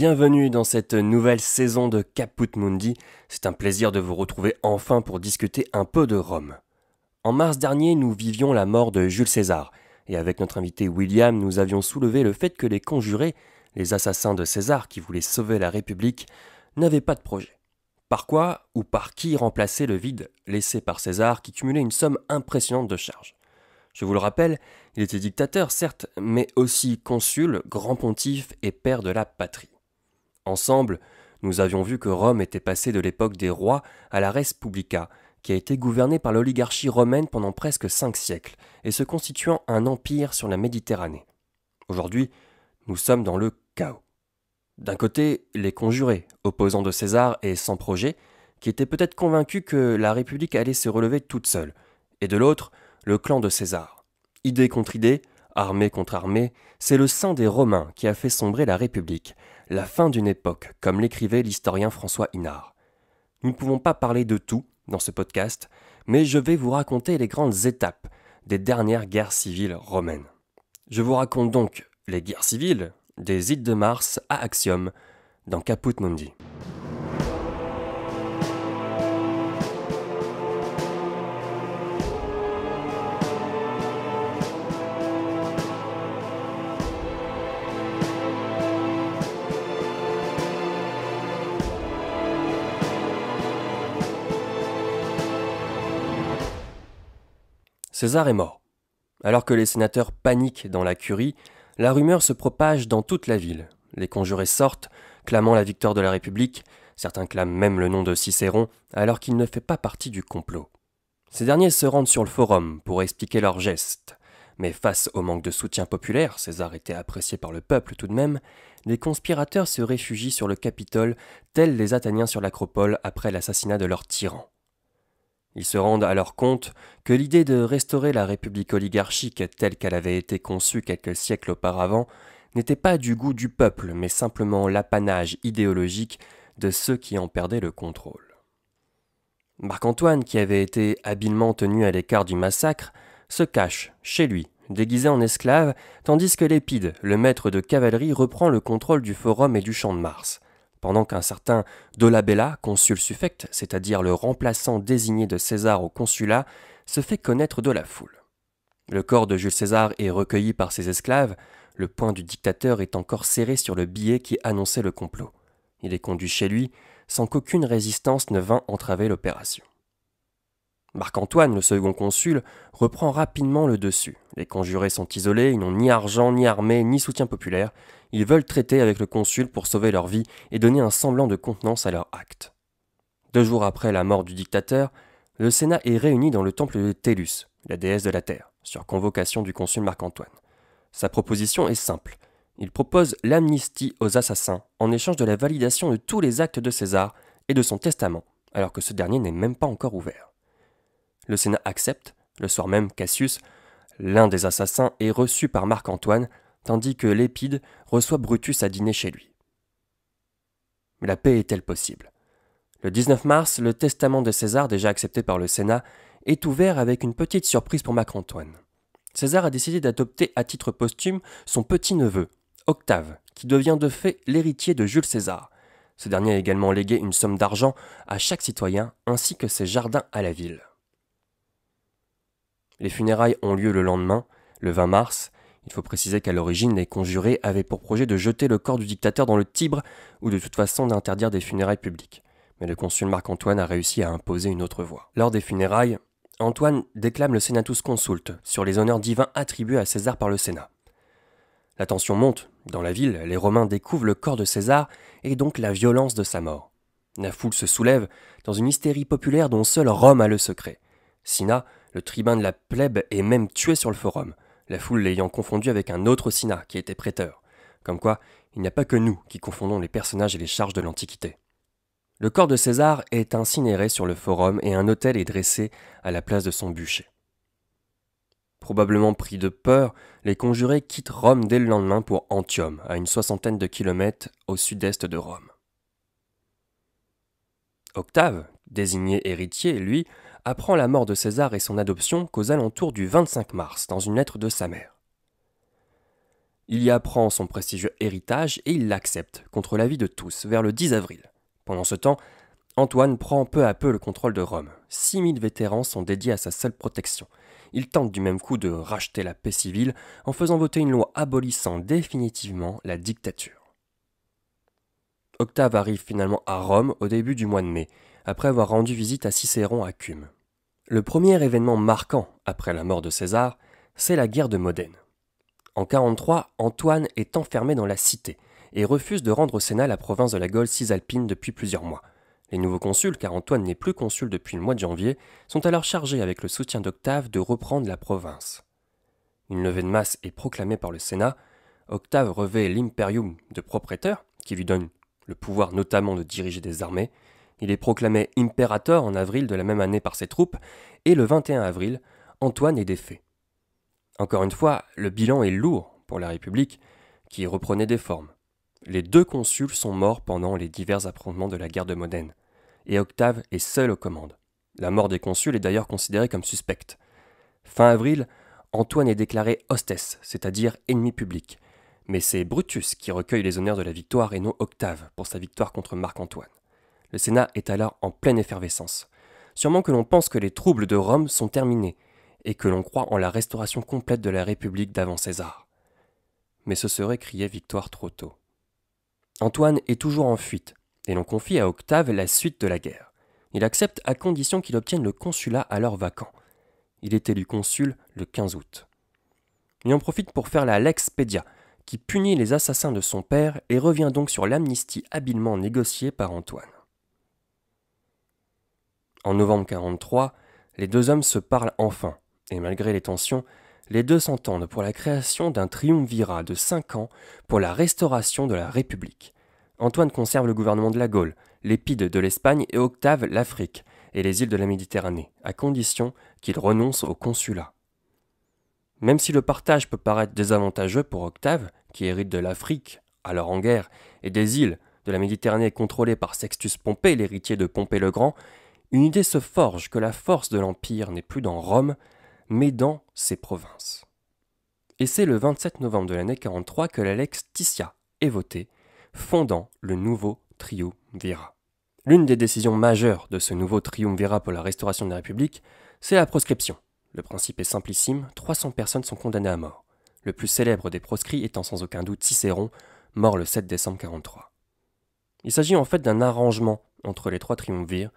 bienvenue dans cette nouvelle saison de Caput Mundi. C'est un plaisir de vous retrouver enfin pour discuter un peu de Rome. En mars dernier, nous vivions la mort de Jules César, et avec notre invité William, nous avions soulevé le fait que les conjurés, les assassins de César qui voulaient sauver la République, n'avaient pas de projet. Par quoi ou par qui remplacer le vide laissé par César qui cumulait une somme impressionnante de charges je vous le rappelle, il était dictateur, certes, mais aussi consul, grand pontife et père de la patrie. Ensemble, nous avions vu que Rome était passée de l'époque des rois à la res publica, qui a été gouvernée par l'oligarchie romaine pendant presque cinq siècles, et se constituant un empire sur la Méditerranée. Aujourd'hui, nous sommes dans le chaos. D'un côté, les conjurés, opposants de César et sans projet, qui étaient peut-être convaincus que la République allait se relever toute seule, et de l'autre, le clan de César. Idée contre idée, armée contre armée, c'est le sang des Romains qui a fait sombrer la République, la fin d'une époque, comme l'écrivait l'historien François Inard. Nous ne pouvons pas parler de tout dans ce podcast, mais je vais vous raconter les grandes étapes des dernières guerres civiles romaines. Je vous raconte donc les guerres civiles des îles de Mars à Axiom dans Caput Mundi. César est mort. Alors que les sénateurs paniquent dans la curie, la rumeur se propage dans toute la ville. Les conjurés sortent, clamant la victoire de la République, certains clament même le nom de Cicéron, alors qu'il ne fait pas partie du complot. Ces derniers se rendent sur le forum pour expliquer leurs gestes. Mais face au manque de soutien populaire, César était apprécié par le peuple tout de même, les conspirateurs se réfugient sur le Capitole, tels les Athéniens sur l'Acropole après l'assassinat de leur tyran. Ils se rendent alors compte que l'idée de restaurer la République oligarchique telle qu'elle avait été conçue quelques siècles auparavant n'était pas du goût du peuple, mais simplement l'apanage idéologique de ceux qui en perdaient le contrôle. Marc-Antoine, qui avait été habilement tenu à l'écart du massacre, se cache, chez lui, déguisé en esclave, tandis que Lépide, le maître de cavalerie, reprend le contrôle du forum et du champ de Mars pendant qu'un certain Dolabella, consul suffect, c'est-à-dire le remplaçant désigné de César au consulat, se fait connaître de la foule. Le corps de Jules César est recueilli par ses esclaves, le poing du dictateur est encore serré sur le billet qui annonçait le complot. Il est conduit chez lui, sans qu'aucune résistance ne vînt entraver l'opération. Marc-Antoine, le second consul, reprend rapidement le dessus. Les conjurés sont isolés, ils n'ont ni argent, ni armée, ni soutien populaire, ils veulent traiter avec le consul pour sauver leur vie et donner un semblant de contenance à leur acte. Deux jours après la mort du dictateur, le Sénat est réuni dans le temple de Tellus, la déesse de la Terre, sur convocation du consul Marc-Antoine. Sa proposition est simple. Il propose l'amnistie aux assassins en échange de la validation de tous les actes de César et de son testament, alors que ce dernier n'est même pas encore ouvert. Le Sénat accepte, le soir même Cassius, l'un des assassins, est reçu par Marc-Antoine tandis que Lépide reçoit Brutus à dîner chez lui. Mais La paix est-elle possible Le 19 mars, le testament de César, déjà accepté par le Sénat, est ouvert avec une petite surprise pour Mac antoine César a décidé d'adopter à titre posthume son petit-neveu, Octave, qui devient de fait l'héritier de Jules César. Ce dernier a également légué une somme d'argent à chaque citoyen ainsi que ses jardins à la ville. Les funérailles ont lieu le lendemain, le 20 mars, il faut préciser qu'à l'origine, les conjurés avaient pour projet de jeter le corps du dictateur dans le Tibre ou de toute façon d'interdire des funérailles publiques. Mais le consul Marc-Antoine a réussi à imposer une autre voie. Lors des funérailles, Antoine déclame le Senatus Consulte sur les honneurs divins attribués à César par le Sénat. La tension monte. Dans la ville, les Romains découvrent le corps de César et donc la violence de sa mort. La foule se soulève dans une hystérie populaire dont seule Rome a le secret. Sina, le tribun de la plèbe, est même tué sur le forum la foule l'ayant confondu avec un autre Sina qui était prêteur. Comme quoi, il n'y a pas que nous qui confondons les personnages et les charges de l'Antiquité. Le corps de César est incinéré sur le forum et un autel est dressé à la place de son bûcher. Probablement pris de peur, les conjurés quittent Rome dès le lendemain pour Antium, à une soixantaine de kilomètres au sud-est de Rome. Octave, désigné héritier, lui, apprend la mort de César et son adoption qu'aux alentours du 25 mars, dans une lettre de sa mère. Il y apprend son prestigieux héritage et il l'accepte, contre l'avis de tous, vers le 10 avril. Pendant ce temps, Antoine prend peu à peu le contrôle de Rome. 6000 vétérans sont dédiés à sa seule protection. Il tente du même coup de racheter la paix civile en faisant voter une loi abolissant définitivement la dictature. Octave arrive finalement à Rome au début du mois de mai après avoir rendu visite à Cicéron à Cume. Le premier événement marquant après la mort de César, c'est la guerre de Modène. En 43, Antoine est enfermé dans la cité et refuse de rendre au Sénat la province de la Gaule cisalpine depuis plusieurs mois. Les nouveaux consuls, car Antoine n'est plus consul depuis le mois de janvier, sont alors chargés avec le soutien d'Octave de reprendre la province. Une levée de masse est proclamée par le Sénat. Octave revêt l'imperium de propriétaire, qui lui donne le pouvoir notamment de diriger des armées, il est proclamé impérateur en avril de la même année par ses troupes, et le 21 avril, Antoine est défait. Encore une fois, le bilan est lourd pour la République, qui reprenait des formes. Les deux consuls sont morts pendant les divers affrontements de la guerre de Modène, et Octave est seul aux commandes. La mort des consuls est d'ailleurs considérée comme suspecte. Fin avril, Antoine est déclaré hostesse, c'est-à-dire ennemi public. Mais c'est Brutus qui recueille les honneurs de la victoire et non Octave pour sa victoire contre Marc-Antoine. Le Sénat est alors en pleine effervescence. Sûrement que l'on pense que les troubles de Rome sont terminés, et que l'on croit en la restauration complète de la République d'avant César. Mais ce serait crier victoire trop tôt. Antoine est toujours en fuite, et l'on confie à Octave la suite de la guerre. Il accepte à condition qu'il obtienne le consulat alors vacant. Il est élu consul le 15 août. Il en profite pour faire la Lex Pedia, qui punit les assassins de son père et revient donc sur l'amnistie habilement négociée par Antoine. En novembre 43, les deux hommes se parlent enfin, et malgré les tensions, les deux s'entendent pour la création d'un triumvirat de cinq ans pour la restauration de la République. Antoine conserve le gouvernement de la Gaule, l'épide de l'Espagne et Octave l'Afrique et les îles de la Méditerranée, à condition qu'il renonce au consulat. Même si le partage peut paraître désavantageux pour Octave, qui hérite de l'Afrique, alors en guerre, et des îles de la Méditerranée contrôlées par Sextus Pompée, l'héritier de Pompée le Grand, une idée se forge que la force de l'Empire n'est plus dans Rome, mais dans ses provinces. Et c'est le 27 novembre de l'année 43 que la Lex Titia est votée, fondant le nouveau Triumvirat. L'une des décisions majeures de ce nouveau Triumvirat pour la restauration de la République, c'est la proscription. Le principe est simplissime, 300 personnes sont condamnées à mort, le plus célèbre des proscrits étant sans aucun doute Cicéron, mort le 7 décembre 43. Il s'agit en fait d'un arrangement entre les trois triumvirs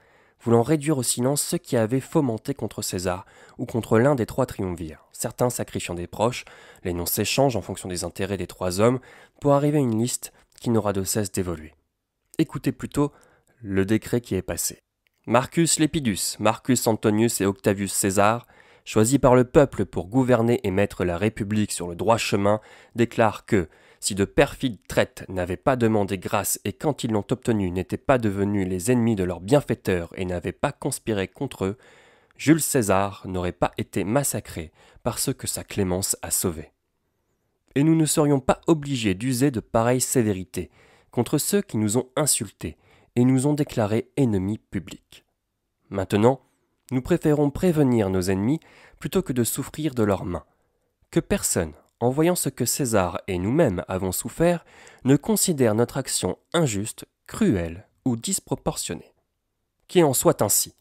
voulant réduire au silence ceux qui avaient fomenté contre César ou contre l'un des trois triumvirs, certains sacrifiant des proches, les noms s'échangent en fonction des intérêts des trois hommes, pour arriver à une liste qui n'aura de cesse d'évoluer. Écoutez plutôt le décret qui est passé. Marcus Lepidus, Marcus Antonius et Octavius César, choisis par le peuple pour gouverner et mettre la République sur le droit chemin, déclarent que si de perfides traites n'avaient pas demandé grâce et quand ils l'ont obtenue n'étaient pas devenus les ennemis de leurs bienfaiteurs et n'avaient pas conspiré contre eux, Jules César n'aurait pas été massacré par ceux que sa clémence a sauvés. Et nous ne serions pas obligés d'user de pareilles sévérités contre ceux qui nous ont insultés et nous ont déclarés ennemis publics. Maintenant, nous préférons prévenir nos ennemis plutôt que de souffrir de leurs mains. Que personne en voyant ce que César et nous-mêmes avons souffert, ne considèrent notre action injuste, cruelle ou disproportionnée. Qu'il en soit ainsi,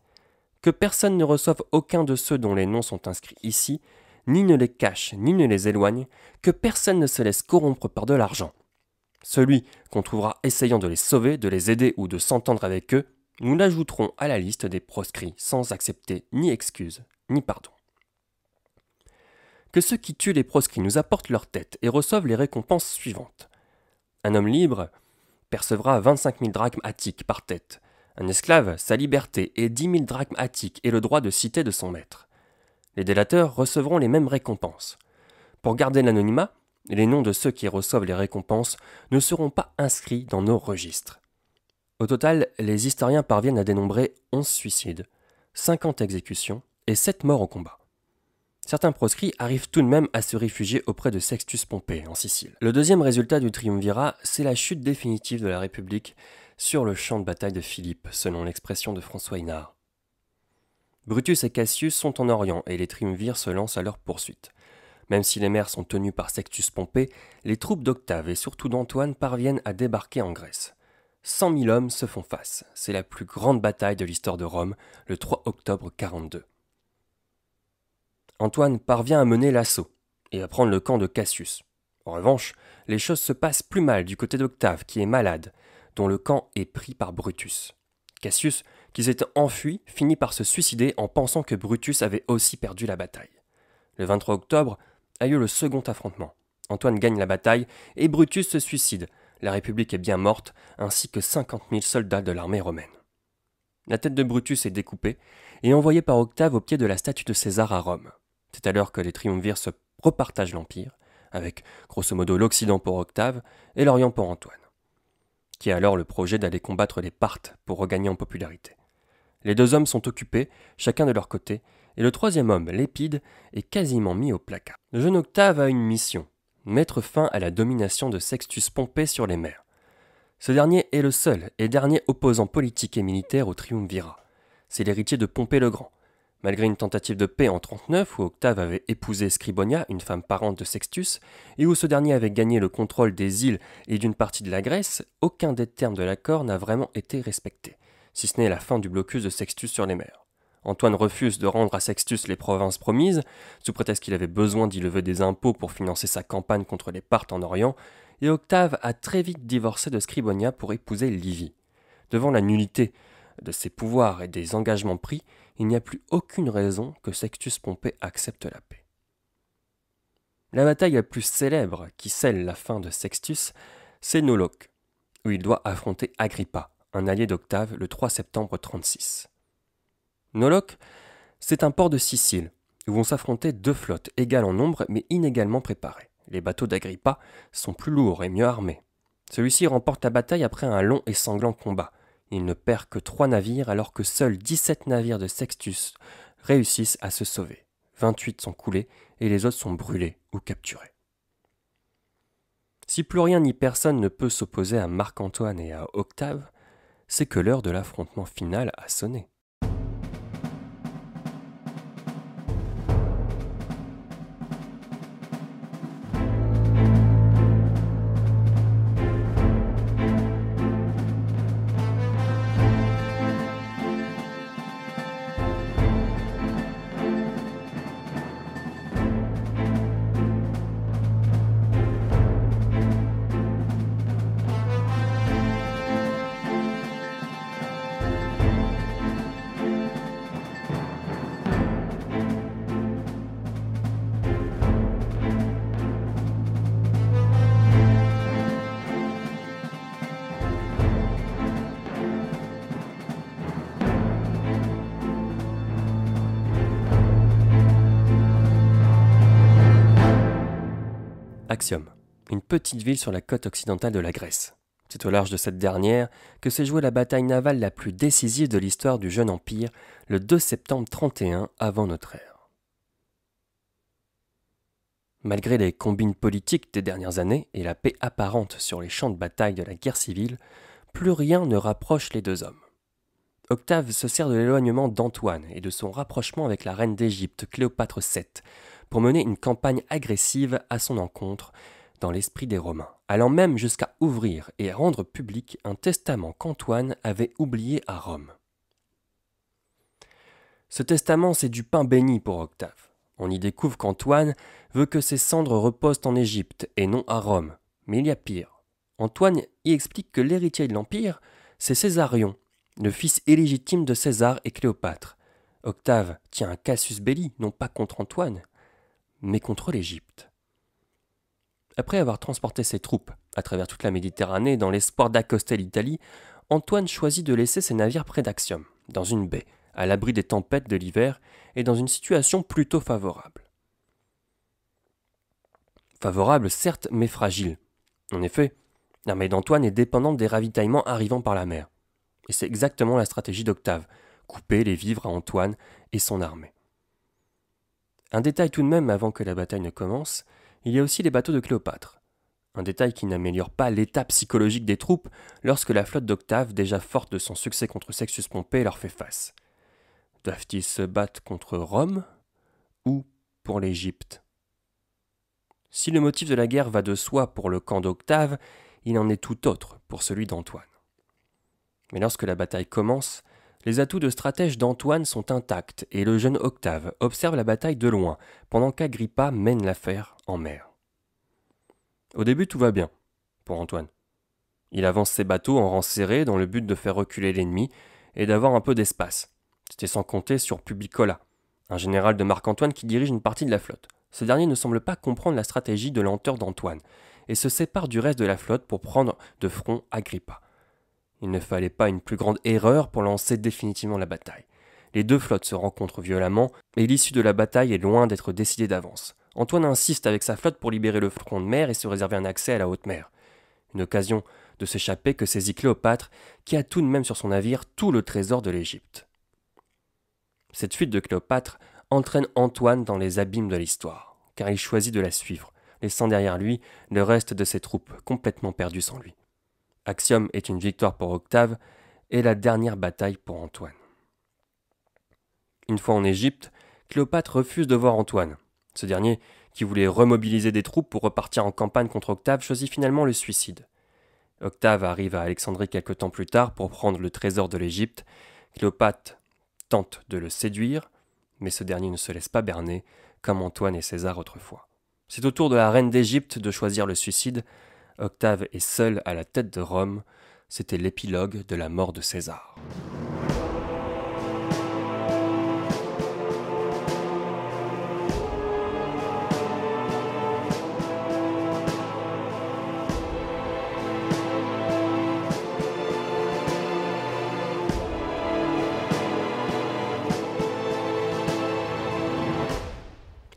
que personne ne reçoive aucun de ceux dont les noms sont inscrits ici, ni ne les cache, ni ne les éloigne, que personne ne se laisse corrompre par de l'argent. Celui qu'on trouvera essayant de les sauver, de les aider ou de s'entendre avec eux, nous l'ajouterons à la liste des proscrits sans accepter ni excuse ni pardon que ceux qui tuent les proscrits nous apportent leur tête et reçoivent les récompenses suivantes. Un homme libre percevra 25 000 drachmes attiques par tête, un esclave sa liberté et 10 000 drachmes attiques et le droit de citer de son maître. Les délateurs recevront les mêmes récompenses. Pour garder l'anonymat, les noms de ceux qui reçoivent les récompenses ne seront pas inscrits dans nos registres. Au total, les historiens parviennent à dénombrer 11 suicides, 50 exécutions et 7 morts au combat certains proscrits arrivent tout de même à se réfugier auprès de Sextus Pompée en Sicile. Le deuxième résultat du triumvirat, c'est la chute définitive de la République sur le champ de bataille de Philippe, selon l'expression de François Hinard. Brutus et Cassius sont en Orient et les triumvirs se lancent à leur poursuite. Même si les mers sont tenues par Sextus Pompée, les troupes d'Octave et surtout d'Antoine parviennent à débarquer en Grèce. Cent mille hommes se font face. C'est la plus grande bataille de l'histoire de Rome, le 3 octobre 42. Antoine parvient à mener l'assaut et à prendre le camp de Cassius. En revanche, les choses se passent plus mal du côté d'Octave qui est malade, dont le camp est pris par Brutus. Cassius, qui s'était enfui, finit par se suicider en pensant que Brutus avait aussi perdu la bataille. Le 23 octobre a eu le second affrontement. Antoine gagne la bataille et Brutus se suicide. La République est bien morte, ainsi que 50 000 soldats de l'armée romaine. La tête de Brutus est découpée et envoyée par Octave au pied de la statue de César à Rome. C'est alors que les triumvirs se repartagent l'Empire, avec grosso modo l'Occident pour Octave et l'Orient pour Antoine, qui a alors le projet d'aller combattre les Parthes pour regagner en popularité. Les deux hommes sont occupés, chacun de leur côté, et le troisième homme, Lépide, est quasiment mis au placard. Le jeune Octave a une mission, mettre fin à la domination de Sextus Pompée sur les mers. Ce dernier est le seul et dernier opposant politique et militaire au triumvirat. C'est l'héritier de Pompée le Grand, Malgré une tentative de paix en 39 où Octave avait épousé Scribonia, une femme parente de Sextus, et où ce dernier avait gagné le contrôle des îles et d'une partie de la Grèce, aucun des termes de l'accord n'a vraiment été respecté, si ce n'est la fin du blocus de Sextus sur les mers. Antoine refuse de rendre à Sextus les provinces promises, sous prétexte qu'il avait besoin d'y lever des impôts pour financer sa campagne contre les Parthes en Orient, et Octave a très vite divorcé de Scribonia pour épouser Livie. Devant la nullité de ses pouvoirs et des engagements pris, il n'y a plus aucune raison que Sextus Pompée accepte la paix. La bataille la plus célèbre qui scelle la fin de Sextus, c'est Noloch, où il doit affronter Agrippa, un allié d'Octave, le 3 septembre 36. Noloque, c'est un port de Sicile, où vont s'affronter deux flottes égales en nombre mais inégalement préparées. Les bateaux d'Agrippa sont plus lourds et mieux armés. Celui-ci remporte la bataille après un long et sanglant combat, il ne perd que trois navires alors que seuls 17 navires de Sextus réussissent à se sauver. 28 sont coulés et les autres sont brûlés ou capturés. Si plus rien ni personne ne peut s'opposer à Marc-Antoine et à Octave, c'est que l'heure de l'affrontement final a sonné. Axiom, une petite ville sur la côte occidentale de la Grèce. C'est au large de cette dernière que s'est jouée la bataille navale la plus décisive de l'histoire du jeune empire, le 2 septembre 31 avant notre ère. Malgré les combines politiques des dernières années et la paix apparente sur les champs de bataille de la guerre civile, plus rien ne rapproche les deux hommes. Octave se sert de l'éloignement d'Antoine et de son rapprochement avec la reine d'Égypte Cléopâtre VII pour mener une campagne agressive à son encontre dans l'esprit des Romains, allant même jusqu'à ouvrir et rendre public un testament qu'Antoine avait oublié à Rome. Ce testament, c'est du pain béni pour Octave. On y découvre qu'Antoine veut que ses cendres reposent en Égypte et non à Rome. Mais il y a pire. Antoine y explique que l'héritier de l'Empire, c'est Césarion, le fils illégitime de César et Cléopâtre. Octave tient un casus belli, non pas contre Antoine, mais contre l'Égypte. Après avoir transporté ses troupes à travers toute la Méditerranée dans l'espoir d'accoster l'Italie, Antoine choisit de laisser ses navires près d'Axium, dans une baie, à l'abri des tempêtes de l'hiver et dans une situation plutôt favorable. Favorable certes, mais fragile. En effet, l'armée d'Antoine est dépendante des ravitaillements arrivant par la mer. Et c'est exactement la stratégie d'Octave, couper les vivres à Antoine et son armée. Un détail tout de même avant que la bataille ne commence, il y a aussi les bateaux de Cléopâtre. Un détail qui n'améliore pas l'état psychologique des troupes lorsque la flotte d'Octave, déjà forte de son succès contre Sextus Pompée, leur fait face. Doivent-ils se battre contre Rome ou pour l'Égypte Si le motif de la guerre va de soi pour le camp d'Octave, il en est tout autre pour celui d'Antoine. Mais lorsque la bataille commence, les atouts de stratège d'Antoine sont intacts et le jeune Octave observe la bataille de loin, pendant qu'Agrippa mène l'affaire en mer. Au début, tout va bien, pour Antoine. Il avance ses bateaux en rang serré dans le but de faire reculer l'ennemi et d'avoir un peu d'espace. C'était sans compter sur Publicola, un général de Marc-Antoine qui dirige une partie de la flotte. Ce dernier ne semble pas comprendre la stratégie de lenteur d'Antoine et se sépare du reste de la flotte pour prendre de front Agrippa. Il ne fallait pas une plus grande erreur pour lancer définitivement la bataille. Les deux flottes se rencontrent violemment, et l'issue de la bataille est loin d'être décidée d'avance. Antoine insiste avec sa flotte pour libérer le front de mer et se réserver un accès à la haute mer. Une occasion de s'échapper que saisit Cléopâtre, qui a tout de même sur son navire tout le trésor de l'Égypte. Cette fuite de Cléopâtre entraîne Antoine dans les abîmes de l'histoire, car il choisit de la suivre, laissant derrière lui le reste de ses troupes complètement perdues sans lui. Axiom est une victoire pour Octave et la dernière bataille pour Antoine. Une fois en Égypte, Cléopâtre refuse de voir Antoine. Ce dernier, qui voulait remobiliser des troupes pour repartir en campagne contre Octave, choisit finalement le suicide. Octave arrive à Alexandrie quelque temps plus tard pour prendre le trésor de l'Égypte. Cléopâtre tente de le séduire, mais ce dernier ne se laisse pas berner, comme Antoine et César autrefois. C'est au tour de la reine d'Égypte de choisir le suicide, Octave est seul à la tête de Rome, c'était l'épilogue de la mort de César.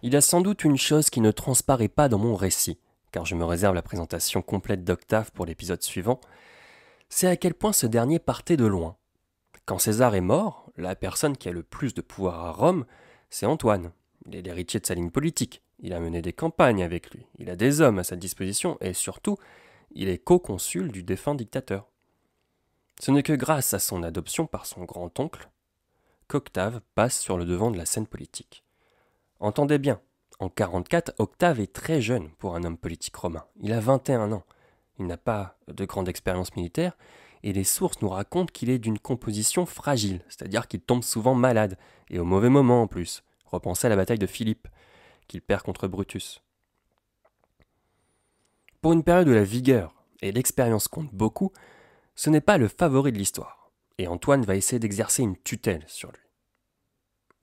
Il y a sans doute une chose qui ne transparaît pas dans mon récit car je me réserve la présentation complète d'Octave pour l'épisode suivant, c'est à quel point ce dernier partait de loin. Quand César est mort, la personne qui a le plus de pouvoir à Rome, c'est Antoine. Il est l'héritier de sa ligne politique, il a mené des campagnes avec lui, il a des hommes à sa disposition et surtout, il est co-consul du défunt dictateur. Ce n'est que grâce à son adoption par son grand-oncle qu'Octave passe sur le devant de la scène politique. Entendez bien, en 44, Octave est très jeune pour un homme politique romain. Il a 21 ans. Il n'a pas de grande expérience militaire et les sources nous racontent qu'il est d'une composition fragile, c'est-à-dire qu'il tombe souvent malade et au mauvais moment en plus. Repensez à la bataille de Philippe qu'il perd contre Brutus. Pour une période où la vigueur et l'expérience comptent beaucoup, ce n'est pas le favori de l'histoire et Antoine va essayer d'exercer une tutelle sur lui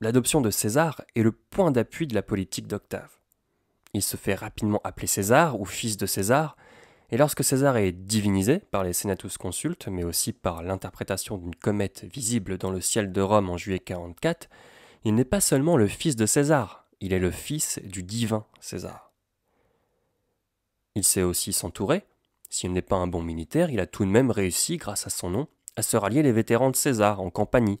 l'adoption de César est le point d'appui de la politique d'Octave. Il se fait rapidement appeler César ou fils de César, et lorsque César est divinisé par les Senatus Consultes, mais aussi par l'interprétation d'une comète visible dans le ciel de Rome en juillet 44, il n'est pas seulement le fils de César, il est le fils du divin César. Il sait aussi s'entourer. S'il n'est pas un bon militaire, il a tout de même réussi, grâce à son nom, à se rallier les vétérans de César en Campanie,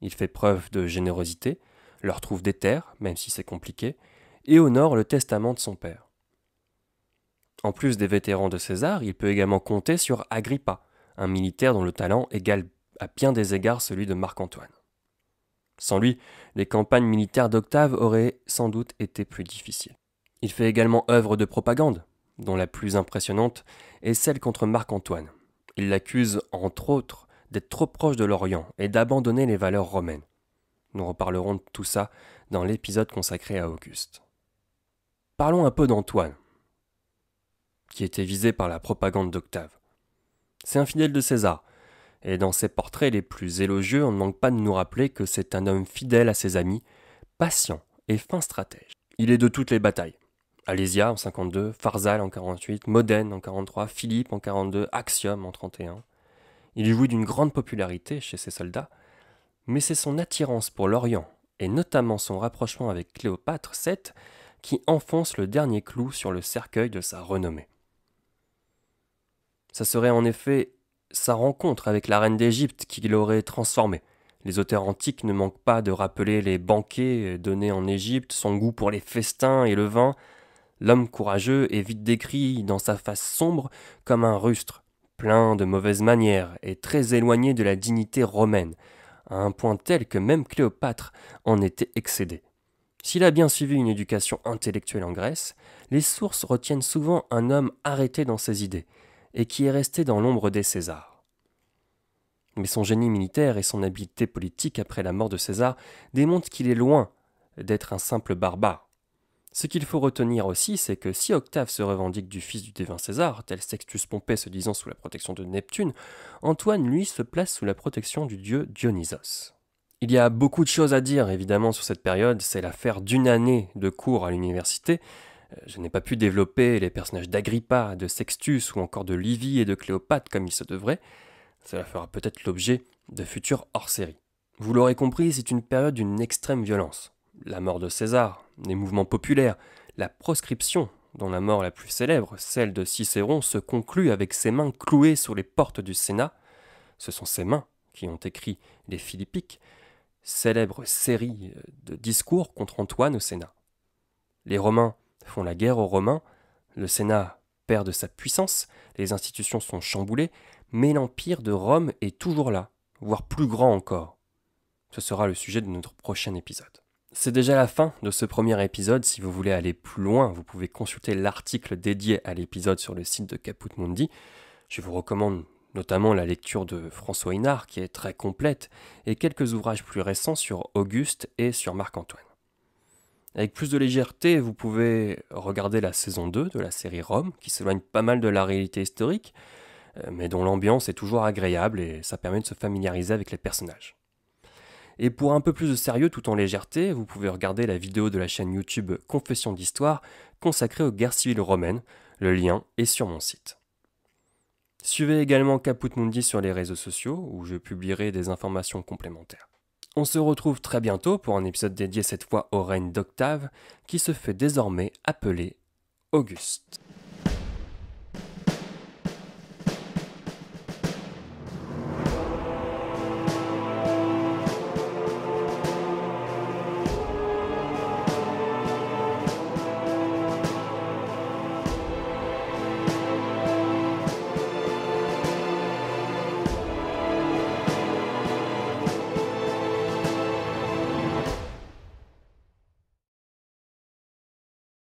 il fait preuve de générosité, leur trouve des terres, même si c'est compliqué, et honore le testament de son père. En plus des vétérans de César, il peut également compter sur Agrippa, un militaire dont le talent égale à bien des égards celui de Marc-Antoine. Sans lui, les campagnes militaires d'Octave auraient sans doute été plus difficiles. Il fait également œuvre de propagande, dont la plus impressionnante est celle contre Marc-Antoine. Il l'accuse, entre autres, d'être trop proche de l'Orient et d'abandonner les valeurs romaines. Nous reparlerons de tout ça dans l'épisode consacré à Auguste. Parlons un peu d'Antoine, qui était visé par la propagande d'Octave. C'est un fidèle de César, et dans ses portraits les plus élogieux, on ne manque pas de nous rappeler que c'est un homme fidèle à ses amis, patient et fin stratège. Il est de toutes les batailles. Alésia en 52, Pharsale en 48, Modène en 43, Philippe en 42, Axiom en 31. Il jouit d'une grande popularité chez ses soldats, mais c'est son attirance pour l'Orient, et notamment son rapprochement avec Cléopâtre VII, qui enfonce le dernier clou sur le cercueil de sa renommée. Ça serait en effet sa rencontre avec la reine d'Égypte qui l'aurait transformé. Les auteurs antiques ne manquent pas de rappeler les banquets donnés en Égypte, son goût pour les festins et le vin. L'homme courageux est vite décrit dans sa face sombre comme un rustre, plein de mauvaises manières et très éloigné de la dignité romaine, à un point tel que même Cléopâtre en était excédé. S'il a bien suivi une éducation intellectuelle en Grèce, les sources retiennent souvent un homme arrêté dans ses idées, et qui est resté dans l'ombre des Césars. Mais son génie militaire et son habileté politique après la mort de César démontrent qu'il est loin d'être un simple barbare. Ce qu'il faut retenir aussi, c'est que si Octave se revendique du fils du divin César, tel Sextus Pompée se disant sous la protection de Neptune, Antoine, lui, se place sous la protection du dieu Dionysos. Il y a beaucoup de choses à dire, évidemment, sur cette période, c'est l'affaire d'une année de cours à l'université. Euh, je n'ai pas pu développer les personnages d'Agrippa, de Sextus ou encore de Livie et de Cléopâtre comme il se devrait. Cela fera peut-être l'objet de futures hors-série. Vous l'aurez compris, c'est une période d'une extrême violence la mort de César, les mouvements populaires, la proscription, dont la mort la plus célèbre, celle de Cicéron, se conclut avec ses mains clouées sur les portes du Sénat, ce sont ses mains qui ont écrit les Philippiques, célèbre série de discours contre Antoine au Sénat. Les Romains font la guerre aux Romains, le Sénat perd de sa puissance, les institutions sont chamboulées, mais l'empire de Rome est toujours là, voire plus grand encore. Ce sera le sujet de notre prochain épisode. C'est déjà la fin de ce premier épisode. Si vous voulez aller plus loin, vous pouvez consulter l'article dédié à l'épisode sur le site de Caput Mundi. Je vous recommande notamment la lecture de François Hinard, qui est très complète, et quelques ouvrages plus récents sur Auguste et sur Marc-Antoine. Avec plus de légèreté, vous pouvez regarder la saison 2 de la série Rome, qui s'éloigne pas mal de la réalité historique, euh, mais dont l'ambiance est toujours agréable et ça permet de se familiariser avec les personnages. Et pour un peu plus de sérieux tout en légèreté, vous pouvez regarder la vidéo de la chaîne YouTube Confession d'Histoire consacrée aux guerres civiles romaines, le lien est sur mon site. Suivez également Caput Mundi sur les réseaux sociaux où je publierai des informations complémentaires. On se retrouve très bientôt pour un épisode dédié cette fois au règne d'Octave qui se fait désormais appeler Auguste.